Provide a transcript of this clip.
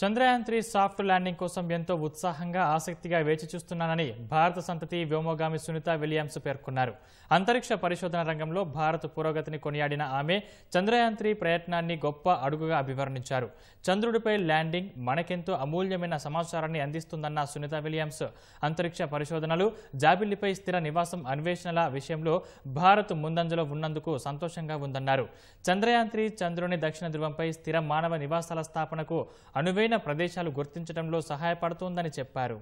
Chandrayaan three soft landing కోసం ఎంతో ఉత్సాహంగా ఆసక్తిగా వేచి చూస్తున్నానని భారత సంతతి వ్యోమగామి సునీత విలియమ్స్ పేర్కొన్నారు అంతరిక్ష పరిశోధన రంగంలో భారత్ పురోగతిని కొనియాడిన ఆమె చంద్రయాన్ త్రీ ప్రయత్నాన్ని గొప్ప అడుగుగా అభివర్ణించారు చంద్రుడిపై ల్యాండింగ్ మనకెంతో అమూల్యమైన సమాచారాన్ని అందిస్తుందన్న సునీత విలియమ్స్ అంతరిక్ష పరిశోధనలు జాబిల్లిపై స్థిర నివాసం అన్వేషణల విషయంలో భారత్ ముందంజలో ఉన్నందుకు సంతోషంగా ఉందన్నారు చంద్రయాన్ త్రీ చంద్రుని దక్షిణ ధృవంపై స్థిర మానవ నివాసాల స్థాపనకు అనువైన లోతైన ప్రదేశాలు గుర్తించడంలో సహాయపడుతోందని చెప్పారు